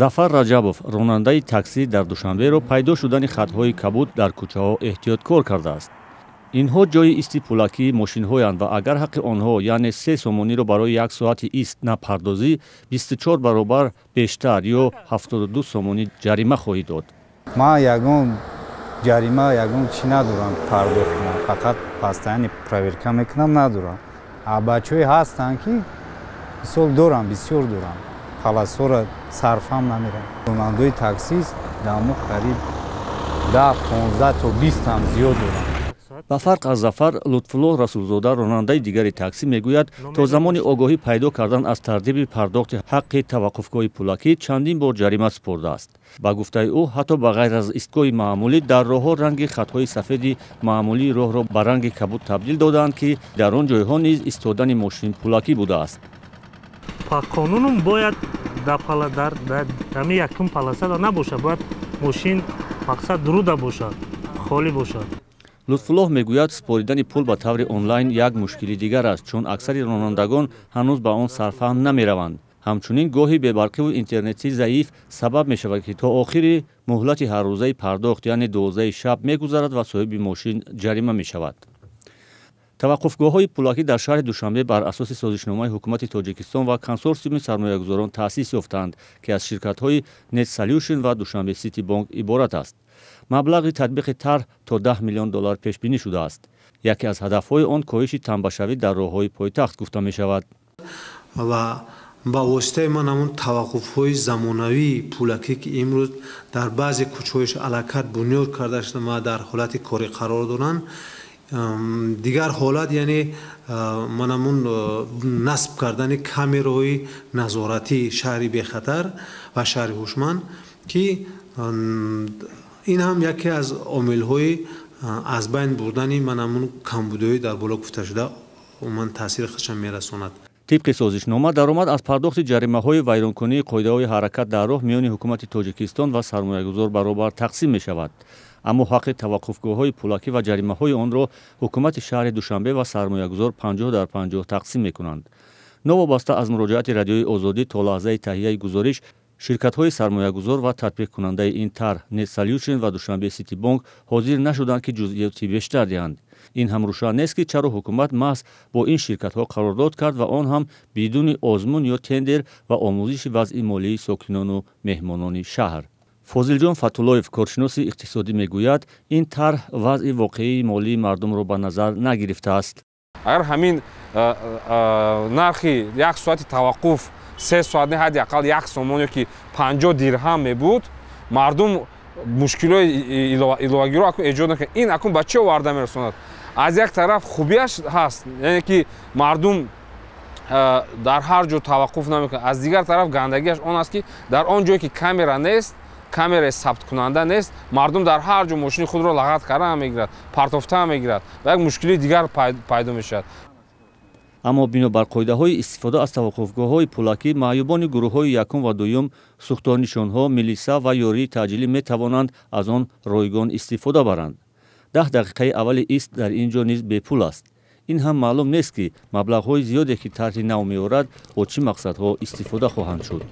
зафар раҷабов ронандаи таксӣ дар душанберо пайдо шудани хатҳои кабуд дар кӯчаҳо эҳтиёткор кардааст инҳо ҷои исти пулакии мошинҳоянд ва агар ҳаққи онҳо яъне се сомониро барои як соати ист напардозӣ 24 баробар бештар ё 72 сомонӣ ҷарима хоҳӣ дод ман ягон ҷарима ягон чӣ надорам пардохт кунам фақат пастаяни проверка мекунам надорам а бачаҳое ҳастанд ки мисол дорам бисёр дорам қаласура сарфам намерам кунандои таксис даму қариб даҳ понздаҳ то бистам зиёд дорам ба фарқ аз зафар лутфуллоҳ расулзода ронандаи дигари таксӣ мегӯяд то замони огоҳӣ пайдо кардан аз тартиби пардохти ҳаққи таваққуфгоҳи пулакӣ чандин бор ҷарима супурдааст ба гуфтаи ӯ ҳатто ба ғайр аз истгоҳи маъмулӣ дар роҳҳо ранги хатҳои сафеди маъмулии роҳро ба ранги кабуд табдил додаанд ки дар он ҷойҳо низ истодани мошини пулакӣ будааст па қонуном бояд да пала дар ами якум паласада набошад бояд мошин мақсад дурӯда бошад холӣ бошад лутфуллоҳ мегӯяд споридани пул ба таври онлайн як мушкили дигар аст чун аксари ронандагон ҳанӯз ба он сарфаҳм намераванд ҳамчунин гоҳи бебарқиву интернети заиф сабаб мешавад ки то охири муҳлати ҳаррӯзаи пардохт яъне дувоздаи шаб мегузарад ва соҳиби мошин ҷарима мешавад таваққуфгоҳҳои пулакӣ дар шаҳри душанбе бар асоси созишномаи ҳукумати тоҷикистон ва консорсиуми сармоягузорон таъсис ёфтаанд ки аз ширкатҳои net solution ва душанбе city bонk иборат аст маблағи татбиқи тарҳ то 10 миллион доллар пешбинӣ шудааст яке аз ҳадафҳои он коҳиши танбашавӣ дар роҳҳои пойтахт гуфта мешавад ва ба воситаи ман ҳамн таваққуфҳои замонавии пулакӣ ки имрӯз дар баъзе кӯчҳоиш алакат бунёд карда шуда ва дар ҳолати корӣ қарор доранд дигар ҳолат яъне манамун насб кардани камерои назоратӣ шаҳри бехатар ва шаҳри ҳушманд ки ин ҳам яке аз омилҳои аз байн бурдани манамун камбудиҳои дар боло гуфташуда ман таъсири хачан мерасонад тибқи созишнома даромад аз пардохти ҷаримаҳои вайронкунии қоидаҳои ҳаракат дар роҳ миёни ҳукумати тоҷикистон ва сармоягузор баробар тақсим мешавад аммо ҳаққи таваққуфгоҳҳои пулакӣ ва ҷаримаҳои онро ҳукумати шаҳри душанбе ва сармоягузор панҷоҳ дар панҷоҳ тақсим мекунанд новобаста аз муроҷиати радиои озодӣ то лаҳзаи таҳияи гузориш ширкатҳои сармоягузор ва татбиқкунандаи ин тарҳ нет solution ва душанбе сити бонк ҳозир нашуданд ки ҷузъиёти бештар диҳанд ин ҳам рӯшан нест ки чаро ҳукумат маҳз бо ин ширкатҳо қарордод кард ва он ҳам бидуни озмун ё тендер ва омӯзиши вазъи молии сокинону меҳмонони шаҳр фозилҷон фатуллоев коршиноси иқтисодӣ мегӯяд ин тарҳ вазъи воқеии молии мардумро ба назар нагирифтааст агар ҳамин нархи як соати таваққуф се соат не ҳадди ақал як сомон ёки панҷоҳ дирҳам мебуд мардум мушкилҳои иловагиро акн эҷод накард ин акн ба чӣ оварда мерасонад аз як тараф хубиаш ҳаст яъне ки мардум дар ҳар ҷо таваққуф намекунад аз дигар тараф гандагиаш он аст ки дар он ҷое ки камера нест камераи сабткунанда нест мардум дар ҳар ҷо мошини худро лағат карда мегирад партофта мегирад ва як мушкили дигар пайдо мешавад аммо бинобар қоидаҳои истифода аз таваққуфгоҳҳои пулакӣ маъюбони гурӯҳҳои якум ва дуюм сӯхтонишонҳо милиса ва ёрии таъҷилӣ метавонанд аз он ройгон истифода баранд даҳ дақиқаи аввали ист дар ин ҷо низ бепул аст ин ҳам маълум нест ки маблағҳои зиёде ки тарҳи нав меорад бо чӣ мақсадҳо истифода хоҳанд шуд